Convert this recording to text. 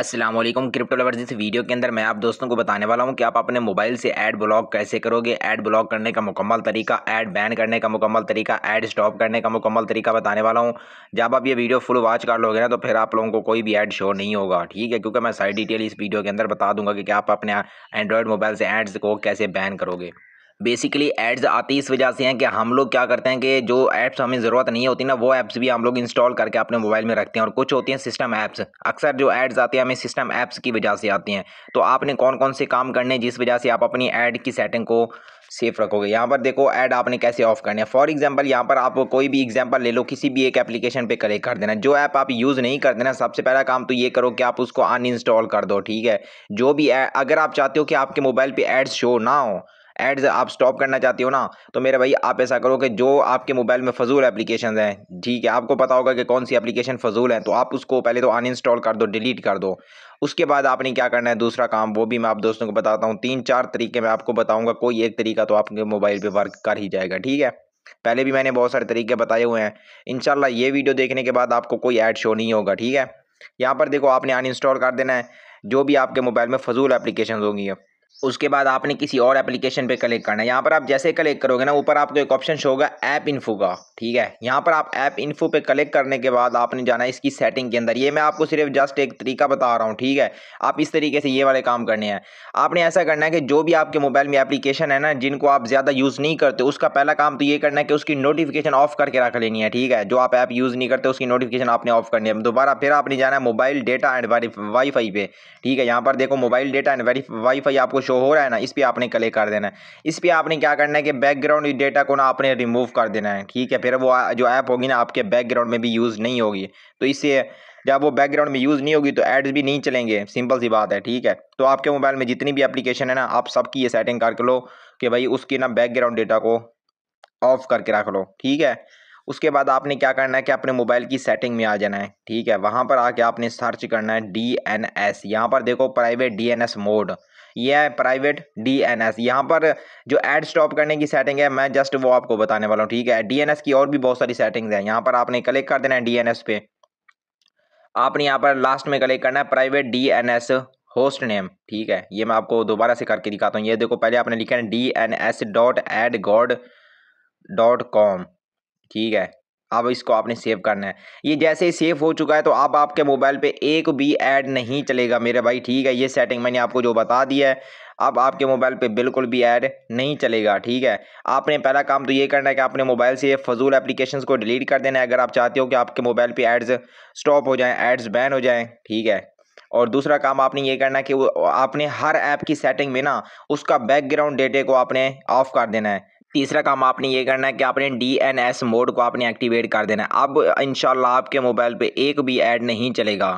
अस्सलाम वालेकुम crypto lovers इस वीडियो के अंदर मैं आप दोस्तों को बताने वाला हूं कि आप अपने मोबाइल से ऐड ब्लॉक कैसे करोगे ऐड ब्लॉक करने का मुकम्मल तरीका ऐड बैन करने का मुकम्मल तरीका ऐड स्टॉप करने का मुकम्मल तरीका बताने वाला हूं जब आप ये वीडियो फुल वॉच कर लोगे ना तो फिर आप लोगों को कोई भी ऐड शो नहीं होगा ठीक है क्योंकि मैं सारी डिटेल इस वीडियो के अंदर बता दूंगा कि आप अपने एंड्रॉयड मोबाइल से एड्स को कैसे बैन करोगे बेसिकली एड्स आती इस वजह से हैं कि हम लोग क्या करते हैं कि जो ऐप्स हमें ज़रूरत नहीं होती ना वो ऐप्स भी हम लोग इंस्टॉल करके अपने मोबाइल में रखते हैं और कुछ होती हैं सिस्टम ऐप्स अक्सर जो एड्स आती हैं हमें सिस्टम ऐप्स की वजह से आती हैं तो आपने कौन कौन से काम करने जिस वजह से आप अपनी ऐड की सेटिंग को सेफ रखोगे यहाँ पर देखो ऐड आपने कैसे ऑफ करने है फॉर एग्जांपल यहाँ पर आप कोई भी एग्जांपल ले लो किसी भी एक एप्लीकेशन पे कलेक्ट कर देना जो ऐप आप यूज़ नहीं करते ना सबसे पहला काम तो ये करो कि आप उसको अनइंस्टॉल कर दो ठीक है जो भी अगर आप चाहते हो कि आपके मोबाइल पर एड्स शो ना हो एड्स आप स्टॉप करना चाहती हो ना तो मेरे भाई आप ऐसा करो कि जो आपके मोबाइल में फजूल एप्लीकेशन हैं ठीक है आपको पता होगा कि कौन सी एप्लीकेशन फजूल है तो आप उसको पहले तो अनइंस्टॉल कर दो डिलीट कर दो उसके बाद आपने क्या करना है दूसरा काम वो भी मैं आप दोस्तों को बताता हूँ तीन चार तरीके मैं आपको बताऊँगा कोई एक तरीका तो आपके मोबाइल पर वर्क कर ही जाएगा ठीक है पहले भी मैंने बहुत सारे तरीके बताए हुए हैं इनशाला ये वीडियो देखने के बाद आपको कोई ऐड शो नहीं होगा ठीक है यहाँ पर देखो आपने अनइंस्टॉल कर देना है जो भी आपके मोबाइल में फजूल एप्लीकेशन होंगी उसके बाद आपने किसी और एप्लीकेशन पे क्लिक करना है यहाँ पर आप जैसे क्लिक करोगे ना ऊपर आपको एक ऑप्शन शो होगा ऐप इन्फो का ठीक है यहाँ पर आप ऐप इन्फो पे क्लिक करने के बाद आपने जाना है इसकी सेटिंग के अंदर ये मैं आपको सिर्फ जस्ट एक तरीका बता रहा हूँ ठीक है आप इस तरीके से ये वाले काम करने हैं आपने ऐसा करना है कि जो भी आपके मोबाइल में एप्लीकेशन है ना जिनको आप ज़्यादा यूज़ नहीं करते उसका पहला काम तो ये करना है कि उसकी नोटिफिकेशन ऑफ करके रख लेनी है ठीक है जो आप ऐप यूज़ नहीं करते उसकी नोटिफिकेशन आपने ऑफ करनी है दोबारा फिर आपने जाना है मोबाइल डेटा एंड वाईफाई पे ठीक है यहाँ पर देखो मोबाइल डेटा एंड वाईफाई आपको शो हो रहा है ना इस पर आपने क्ले कर देना है इस पर आपने क्या करना है कि बैकग्राउंड डेटा को ना आपने रिमूव कर देना है ठीक है फिर वो जो ऐप होगी ना आपके बैकग्राउंड में भी यूज़ नहीं होगी तो इससे जब वो बैकग्राउंड में यूज़ नहीं होगी तो एड्स भी नहीं चलेंगे सिंपल सी बात है ठीक है तो आपके मोबाइल में जितनी भी एप्लीकेशन है ना आप सबकी ये सेटिंग करके लो कि भाई उसकी ना बैकग्राउंड डेटा को ऑफ करके रख लो ठीक है उसके बाद आपने क्या करना है कि अपने मोबाइल की सेटिंग में आ जाना है ठीक है वहाँ पर आके आपने सर्च करना है डी एन एस यहाँ पर देखो private D N S mode यह है प्राइवेट डी एन एस यहाँ पर जो एड स्टॉप करने की सेटिंग है मैं जस्ट वो आपको बताने वाला हूँ ठीक है डी एन एस की और भी बहुत सारी सेटिंग्स हैं यहाँ पर आपने क्लिक कर देना है डी एन एस पे आपने यहाँ पर लास्ट में क्लिक करना है private D N S host name ठीक है ये मैं आपको दोबारा से करके दिखाता हूँ ये देखो पहले आपने लिखा है D N S dot AdGuard dot com ठीक है अब इसको आपने सेव करना है ये जैसे ही सेव हो चुका है तो अब आपके मोबाइल पे एक भी ऐड नहीं चलेगा मेरे भाई ठीक है ये सेटिंग मैंने आपको जो बता दिया है अब आपके मोबाइल पे बिल्कुल भी ऐड नहीं चलेगा ठीक है आपने पहला काम तो ये करना है कि आपने मोबाइल से ये फजूल एप्लीकेशन को डिलीट कर देना है अगर आप चाहते हो कि आपके मोबाइल पर एड्स स्टॉप हो जाएँ एड्स बैन हो जाएँ ठीक है और दूसरा काम आपने ये करना है कि वो आपने हर ऐप की सेटिंग में ना उसका बैकग्राउंड डेटे को आपने ऑफ कर देना है तीसरा काम आपने ये करना है कि आपने डी एन एस मोड को आपने एक्टिवेट कर देना है अब इन आपके मोबाइल पे एक भी ऐड नहीं चलेगा